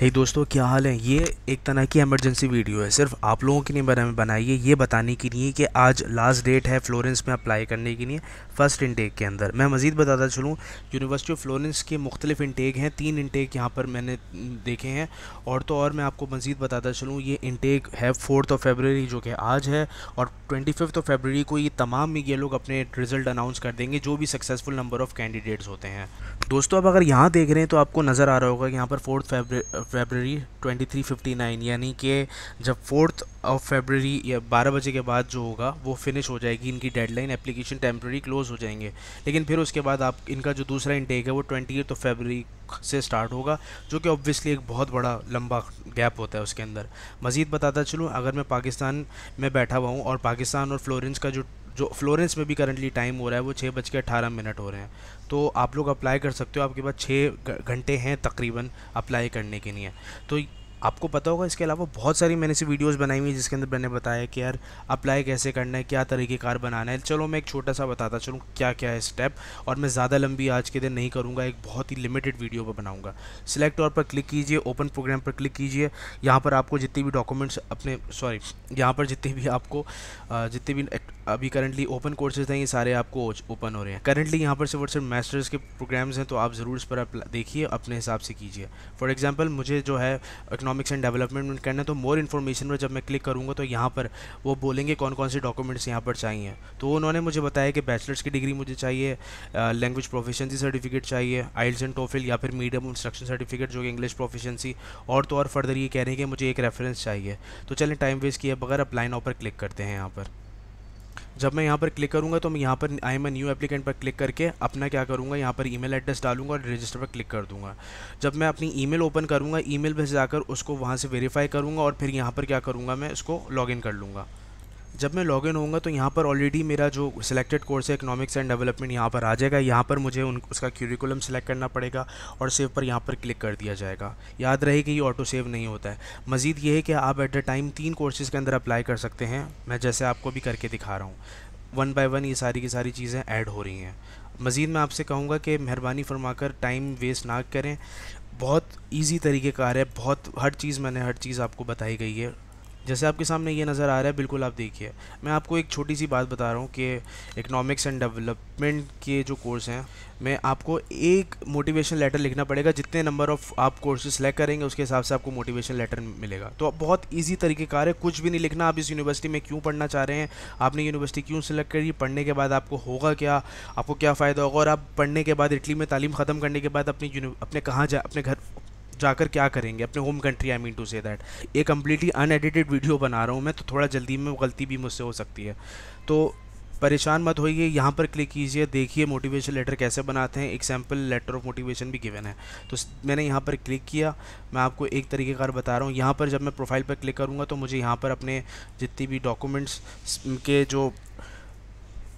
hey दोस्तों क्या हाल है ये एक तरह की एमरजेंसी वीडियो है सिर्फ आप लोगों के लिए बना बनाई है ये बताने के लिए कि आज लास्ट डेट है फ्लोरेंस में अप्लाई करने के लिए फ़र्स्ट इनटेक के अंदर मैं मज़ीद बताता चलूँ यूनिवर्सिटी ऑफ फ्लोरेंस के मुख्तलिफ इनटेक हैं तीन इनटेक यहाँ पर मैंने देखे हैं और तो और मैं आपको मज़ीद बताता चलूँ ये इनटेक है फोर्थ ऑफ फेबररी जो कि आज है और ट्वेंटी फिफ्थ ऑफ फेबररी को ये तमाम ये लोग अपने रिज़ल्ट अनाउंस कर देंगे जो भी सक्सेसफुल नंबर ऑफ़ कैंडिडेट्स होते हैं दोस्तों अब अगर यहाँ देख रहे हैं तो आपको नज़र आ रहा होगा कि यहाँ पर फोर्थ फेबर फेबररी 2359 यानी कि जब फोर्थ ऑफ फेबररी या बारह बजे के बाद जो होगा वो फिनिश हो जाएगी इनकी डेडलाइन एप्लीकेशन टेम्प्रेरी क्लोज हो जाएंगे लेकिन फिर उसके बाद आप इनका जो दूसरा इंटेक है वो ट्वेंटी एथ ऑफ फेबररी से स्टार्ट होगा जो कि ऑब्वियसली एक बहुत बड़ा लंबा गैप होता है उसके अंदर मज़ीद बताता चलूँ अगर मैं पाकिस्तान में बैठा हुआ हूँ और पाकिस्तान और फ्लोरेंस का जो जो फ्लोरेंस में भी करंटली टाइम हो रहा है वो छः बज के अठारह मिनट हो रहे हैं तो आप लोग अप्लाई कर सकते हो आपके पास छः घंटे हैं तकरीबन अप्लाई करने के लिए तो आपको पता होगा इसके अलावा बहुत सारी मैंने ऐसी वीडियोस बनाई हुई जिसके अंदर मैंने बताया कि यार अप्लाई कैसे करना है क्या तरीके कार बनाना है चलो मैं एक छोटा सा बताता चलूँ क्या क्या है स्टेप और मैं ज़्यादा लंबी आज के दिन नहीं करूँगा एक बहुत ही लिमिटेड वीडियो पर बनाऊँगा सिलेक्ट और पर क्लिक कीजिए ओपन प्रोग्राम पर क्लिक कीजिए यहाँ पर आपको जितने भी डॉक्यूमेंट्स अपने सॉरी यहाँ पर जितने भी आपको जितने भी अभी करंटली ओपन कोर्सेज हैं ये सारे आपको ओपन हो रहे हैं करंटली यहाँ पर सिर्फ और सिर्फ मास्टर्स के प्रोग्राम्स हैं तो आप ज़रूर इस पर आप देखिए अपने हिसाब से कीजिए फॉर एग्जांपल मुझे जो है इकोनॉमिक्स एंड डेवलपमेंट में करना है तो मोर इन्फॉर्मेशन पर जब मैं क्लिक करूँगा तो यहाँ पर वो बोलेंगे कौन कौन से डॉक्यूमेंट्स यहाँ पर चाहिए तो उन्होंने मुझे बताया कि बैचलर्स की डिग्री मुझे चाहिए लैंग्वेज प्रोफेशनसी सर्टिफिकेट चाहिए आइल्स एंड टोफिल या फिर मीडियम इंस्ट्रक्शन सर्टिफिकेट जो कि इंग्लिश प्रोफेशनसी और तो और फर्दर ये कह रहे हैं कि मुझे एक रेफरेंस चाहिए तो चलें टाइम वेस्ट किए बगैर अपलाइन ऑपर क्लिक करते हैं यहाँ पर जब मैं यहाँ पर क्लिक करूँगा तो मैं यहाँ पर I am a new applicant पर क्लिक करके अपना क्या करूँगा यहाँ पर ईमेल एड्रेस डालूंगा और रजिस्टर पर क्लिक कर दूँगा जब मैं अपनी ईमेल ओपन करूँगा ईमेल पर जाकर उसको वहाँ से वेरीफाई करूँगा और फिर यहाँ पर क्या करूँगा मैं उसको लॉग कर लूँगा जब मैं लॉगिन होऊंगा तो यहाँ पर ऑलरेडी मेरा जो सिलेक्टेड कोर्स है इकोनॉमिक्स एंड डेवलपमेंट यहाँ पर आ जाएगा यहाँ पर मुझे उन उसका क्यूरिकुलम सेलेक्ट करना पड़ेगा और सेव पर यहाँ पर क्लिक कर दिया जाएगा याद रहे कि ये ऑटो सेव नहीं होता है मज़ीद ये है कि आप एट अ टाइम तीन कोर्सेज़ के अंदर अप्लाई कर सकते हैं मैं जैसे आपको भी करके दिखा रहा हूँ वन बाय वन ये सारी की सारी चीज़ें ऐड हो रही हैं मज़ीद मैं आपसे कहूँगा कि मेहरबानी फरमाकर टाइम वेस्ट ना करें बहुत ईजी तरीक़ेकार है बहुत हर चीज़ मैंने हर चीज़ आपको बताई गई है जैसे आपके सामने ये नज़र आ रहा है बिल्कुल आप देखिए मैं आपको एक छोटी सी बात बता रहा हूँ कि इकनॉमिक्स एंड डेवलपमेंट के जो कोर्स हैं मैं आपको एक मोटिवेशन लेटर लिखना पड़ेगा जितने नंबर ऑफ़ आप कोर्सेज सेलेक्ट करेंगे उसके हिसाब से आपको मोटिवेशन लेटर मिलेगा तो बहुत ईजी तरीक़ेकार है कुछ भी नहीं लिखना आप इस यूनिवर्सिटी में क्यों पढ़ना चाह रहे हैं आपने यूनिवर्सिटी क्यों सेलेक्ट करी पढ़ने के बाद आपको होगा क्या आपको क्या फ़ायदा होगा और आप पढ़ने के बाद इटली में तालीम ख़त्म करने के बाद अपनी अपने कहाँ जा अपने घर जाकर क्या करेंगे अपने home country I mean to say that ये कम्प्लीटली अनएडिटेड वीडियो बना रहा हूँ मैं तो थोड़ा जल्दी में गलती भी मुझसे हो सकती है तो परेशान मत होइए यहाँ पर क्लिक कीजिए देखिए मोटिवेशन लेटर कैसे बनाते हैं एग्जाम्पल लेटर ऑफ मोटिवेशन भी गिवन है तो मैंने यहाँ पर क्लिक किया मैं आपको एक तरीके का बता रहा हूँ यहाँ पर जब मैं प्रोफाइल पर क्लिक करूँगा तो मुझे यहाँ पर अपने जितनी भी डॉक्यूमेंट्स के जो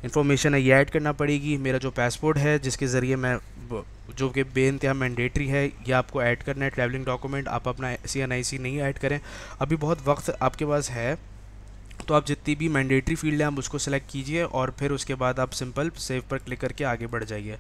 इन्फॉर्मेशन है ये ऐड करना पड़ेगी मेरा जो पासपोर्ट है जिसके ज़रिए मैं जो कि बे इंतहा मैंडेटरी है ये आपको ऐड करना है ट्रैवलिंग डॉक्यूमेंट आप अपना सी एन आई सी नहीं ऐड करें अभी बहुत वक्त आपके पास है तो आप जितनी भी मैंडेटरी फील्ड है आप उसको सेलेक्ट कीजिए और फिर उसके बाद आप सिंपल सेव पर क्लिक करके आगे बढ़ जाइए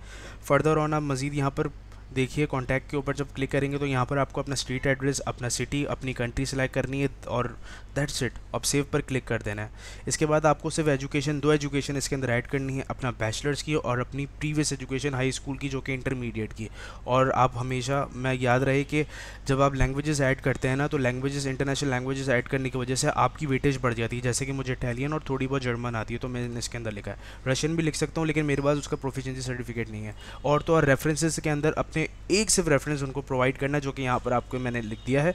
फर्दर ऑन आप मज़ीद यहाँ पर देखिए कॉन्टैक्ट के ऊपर जब क्लिक करेंगे तो यहाँ पर आपको अपना स्ट्रीट एड्रेस अपना सिटी अपनी कंट्री सेलेक्ट करनी है और दैट्स इट अब सेव पर क्लिक कर देना है इसके बाद आपको सिर्फ एजुकेशन दो एजुकेशन इसके अंदर ऐड करनी है अपना बैचलर्स की और अपनी प्रीवियस एजुकेशन हाई स्कूल की जो कि इंटरमीडिएट की और आप हमेशा मैं याद रहे कि जब आप लैंग्वेजेस ऐड करते हैं ना तो लैंग्वेजेस इंटरनेशनल लैंग्वेजेस ऐड करने की वजह से आपकी वेटेज बढ़ जाती है जैसे कि मुझे इटालियन और थोड़ी बहुत जर्मन आती है तो मैंने इसके अंदर लिखा है रशियन भी लिख सकता हूँ लेकिन मेरे पास उसका प्रोफिशेंसी सर्टिफिकेट नहीं है और तो और रेफरेंसेज के अंदर अपने सकते हैं एक सिर्फ रेफरेंस उनको प्रोवाइड करना जो कि यहाँ पर आपको मैंने लिख दिया है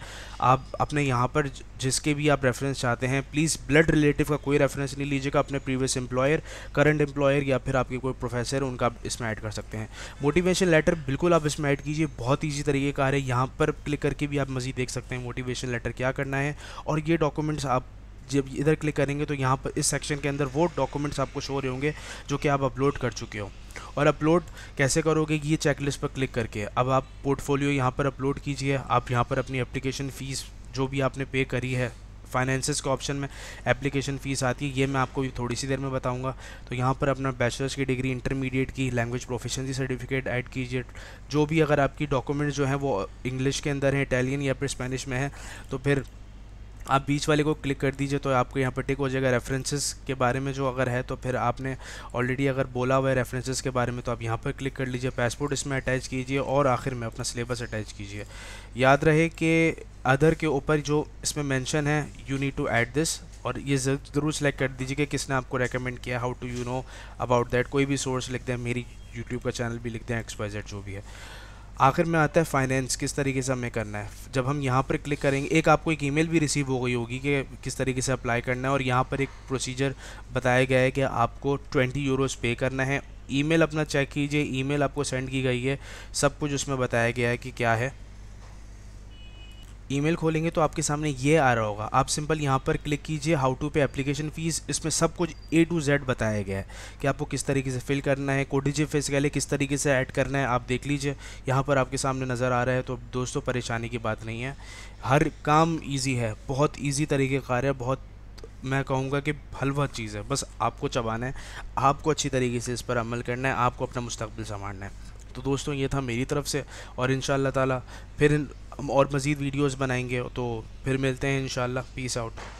आप अपने यहाँ पर जिसके भी आप रेफरेंस चाहते हैं प्लीज़ ब्लड रिलेटिव का कोई रेफरेंस नहीं लीजिएगा अपने प्रीवियस एम्प्लॉयर करंट एम्प्लॉयर या फिर आपके कोई प्रोफेसर उनका आप इसमें ऐड कर सकते हैं मोटिवेशन लेटर बिल्कुल आप इसमें ऐड कीजिए बहुत ईजी तरीके का है यहाँ पर क्लिक करके भी आप मज़ीद देख सकते हैं मोटिवेशन लेटर क्या करना है और ये डॉक्यूमेंट्स आप जब इधर क्लिक करेंगे तो यहाँ पर इस सेक्शन के अंदर वो डॉक्यूमेंट्स आपको शो रहे होंगे जो कि आप अपलोड कर चुके हो और अपलोड कैसे करोगे ये चेकलिस्ट पर क्लिक करके अब आप पोर्टफोलियो यहाँ पर अपलोड कीजिए आप यहाँ पर अपनी एप्लीकेशन फ़ीस जो भी आपने पे करी है फाइनेंसिस का ऑप्शन में एप्लीकेशन फ़ीस आती है ये मैं आपको थोड़ी सी देर में बताऊंगा तो यहाँ पर अपना बैचलर्स की डिग्री इंटरमीडिएट की लैंग्वेज प्रोफेशनसी सर्टिफिकेट ऐड कीजिए जो भी अगर आपकी डॉक्यूमेंट जो है वो इंग्लिश के अंदर हैं इटालियन या फिर स्पेनिश में है तो फिर आप बीच वाले को क्लिक कर दीजिए तो आपको यहाँ पर टिक हो जाएगा रेफरेंसेस के बारे में जो अगर है तो फिर आपने ऑलरेडी अगर बोला हुआ है रेफरेंसेस के बारे में तो आप यहाँ पर क्लिक कर लीजिए पासपोर्ट इसमें अटैच कीजिए और आखिर में अपना सिलेबस अटैच कीजिए याद रहे कि अदर के ऊपर जो इसमें मैंशन है you need to add this और ये ज़रूर सेलेक्ट कर दीजिए कि किसने आपको रेकमेंड किया how to you know about that कोई भी सोर्स लिख दें मेरी यूट्यूब का चैनल भी लिख दें एक्सपाइजेड जो भी है आखिर में आता है फाइनेंस किस तरीके से हमें करना है जब हम यहाँ पर क्लिक करेंगे एक आपको एक ईमेल भी रिसीव हो गई होगी कि किस तरीके से अप्लाई करना है और यहाँ पर एक प्रोसीजर बताया गया है कि आपको ट्वेंटी यूरोस पे करना है ईमेल अपना चेक कीजिए ईमेल आपको सेंड की गई है सब कुछ उसमें बताया गया है कि क्या है ईमेल खोलेंगे तो आपके सामने ये आ रहा होगा आप सिंपल यहाँ पर क्लिक कीजिए how to pay application fees इसमें सब कुछ ए टू जेड बताया गया है कि आपको किस तरीके से फिल करना है कोडिजी फेस के लिए किस तरीके से ऐड करना है आप देख लीजिए यहाँ पर आपके सामने नज़र आ रहा है तो दोस्तों परेशानी की बात नहीं है हर काम ईजी है बहुत ईजी तरीके का है बहुत मैं कहूँगा कि हलवा चीज़ है बस आपको चबाना है आपको अच्छी तरीके से इस पर अमल करना है आपको अपना मुस्तबिल संभालना है तो दोस्तों ये था मेरी तरफ से और इन ताला फिर हम और मज़ीद वीडियोज़ बनाएंगे तो फिर मिलते हैं इन पीस आउट